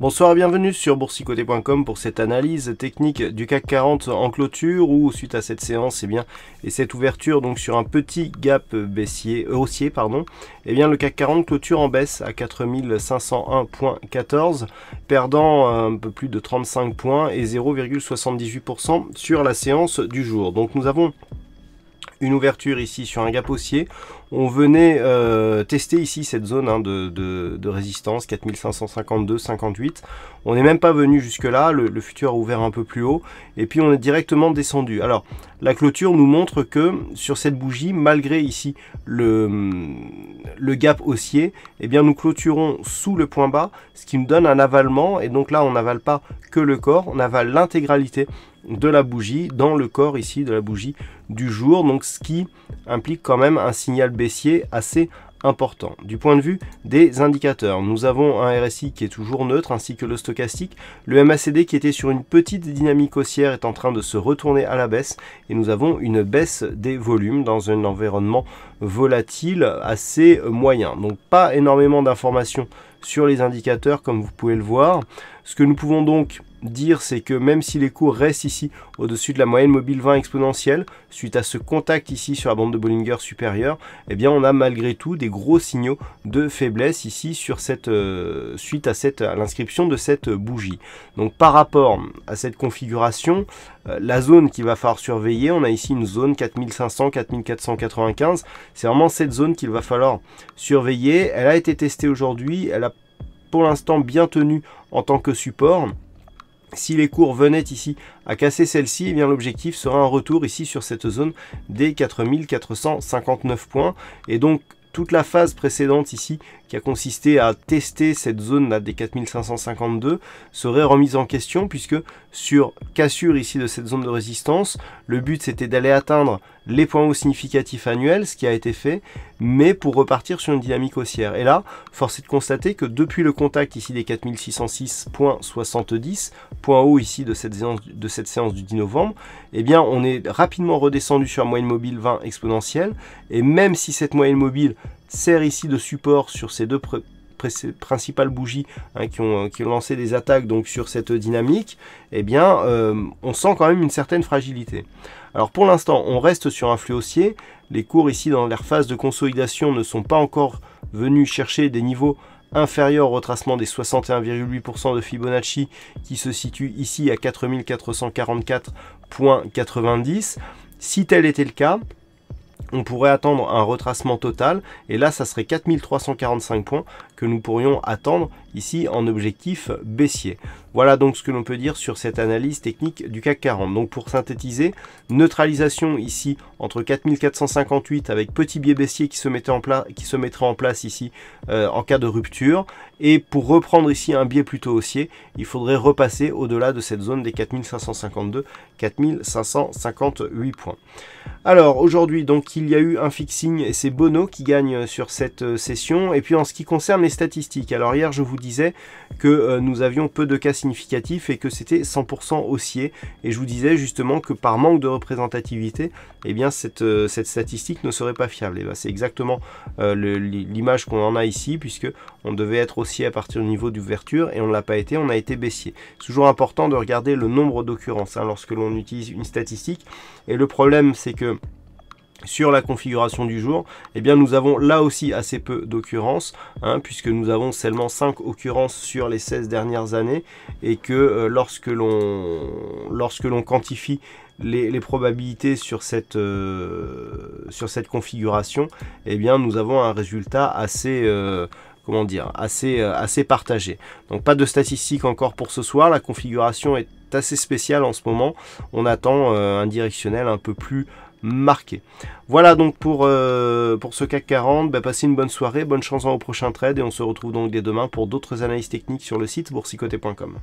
Bonsoir et bienvenue sur boursicoté.com pour cette analyse technique du CAC 40 en clôture ou suite à cette séance et eh bien et cette ouverture donc sur un petit gap baissier haussier pardon, et eh bien le CAC 40 clôture en baisse à 4501.14 perdant un peu plus de 35 points et 0,78% sur la séance du jour. Donc nous avons une ouverture ici sur un gap haussier. On venait euh, tester ici cette zone hein, de, résistance 4552-58. On n'est même pas venu jusque-là, le, futur ouvert un peu plus haut, et puis on est directement descendu. Alors, la clôture nous montre que sur cette bougie, malgré ici le, le gap haussier, eh bien nous clôturons sous le point bas, ce qui nous donne un avalement, et donc là on n'avale pas que le corps, on avale l'intégralité de la bougie dans le corps ici de la bougie du jour, donc ce qui implique quand même un signal baissier assez important. Du point de vue des indicateurs, nous avons un RSI qui est toujours neutre ainsi que le stochastique. Le MACD qui était sur une petite dynamique haussière est en train de se retourner à la baisse et nous avons une baisse des volumes dans un environnement volatile assez moyen. Donc pas énormément d'informations sur les indicateurs comme vous pouvez le voir. Ce que nous pouvons donc dire, c'est que même si les cours restent ici au-dessus de la moyenne mobile 20 exponentielle, suite à ce contact ici sur la bande de Bollinger supérieure, eh bien on a malgré tout des gros signaux de faiblesse ici sur cette, euh, suite à, l'inscription de cette bougie. Donc par rapport à cette configuration, euh, la zone qu'il va falloir surveiller, on a ici une zone 4500-4495, c'est vraiment cette zone qu'il va falloir surveiller. Elle a été testée aujourd'hui, elle a pour l'instant bien tenu en tant que support. Si les cours venaient ici à casser celle-ci, eh bien l'objectif sera un retour ici sur cette zone des 4459 points. Et donc toute la phase précédente ici, qui a consisté à tester cette zone là des 4552, serait remise en question puisque sur cassure ici de cette zone de résistance, le but c'était d'aller atteindre les points hauts significatifs annuels, ce qui a été fait, mais pour repartir sur une dynamique haussière. Et là, force est de constater que depuis le contact ici des 4606.70, point haut ici de cette, séance, de cette séance du 10 novembre, eh bien on est rapidement redescendu sur moyenne mobile 20 exponentielle, et même si cette moyenne mobile sert ici de support sur ces deux principales bougies hein, qui, ont, lancé des attaques donc sur cette dynamique, eh bien, euh, on sent quand même une certaine fragilité. Alors pour l'instant, on reste sur un flux haussier. Les cours ici dans leur phase de consolidation ne sont pas encore venus chercher des niveaux inférieurs au retracement des 61,8% de Fibonacci qui se situe ici à 4444.90. Si tel était le cas, on pourrait attendre un retracement total et là ça serait 4345 points nous pourrions attendre ici en objectif baissier. Voilà donc ce que l'on peut dire sur cette analyse technique du CAC 40. Donc pour synthétiser, neutralisation ici entre 4458 avec petit biais baissier qui se, mettait en place qui se mettrait en place ici euh, en cas de rupture. Et pour reprendre ici un biais plutôt haussier, il faudrait repasser au-delà de cette zone des 4552-4558 points. Alors aujourd'hui donc il y a eu un fixing et c'est Bono qui gagne sur cette euh, session. Et puis en ce qui concerne les statistiques. Alors hier, je vous disais que euh, nous avions peu de cas significatifs et que c'était 100% haussier. Et je vous disais justement que par manque de représentativité, eh bien cette, euh, cette statistique ne serait pas fiable. Et eh ben, c'est exactement euh, l'image qu'on en a ici, puisque on devait être haussier à partir du niveau d'ouverture et on ne l'a pas été, on a été baissier. C'est toujours important de regarder le nombre d'occurrences hein, lorsque l'on utilise une statistique. Et le problème, c'est que sur la configuration du jour, eh bien nous avons là aussi assez peu d'occurrences, hein, puisque nous avons seulement 5 occurrences sur les 16 dernières années, et que euh, l'on lorsque l'on quantifie les, probabilités sur cette, euh, sur cette configuration, eh bien nous avons un résultat assez... Euh, comment dire, assez, assez partagé. Donc pas de statistiques encore pour ce soir, la configuration est assez spéciale en ce moment. On attend un directionnel un peu plus marqué. Voilà donc pour, euh, ce CAC 40. Bah, passez une bonne soirée, bonne chance au prochain trade et on se retrouve donc dès demain pour d'autres analyses techniques sur le site boursicoté.com.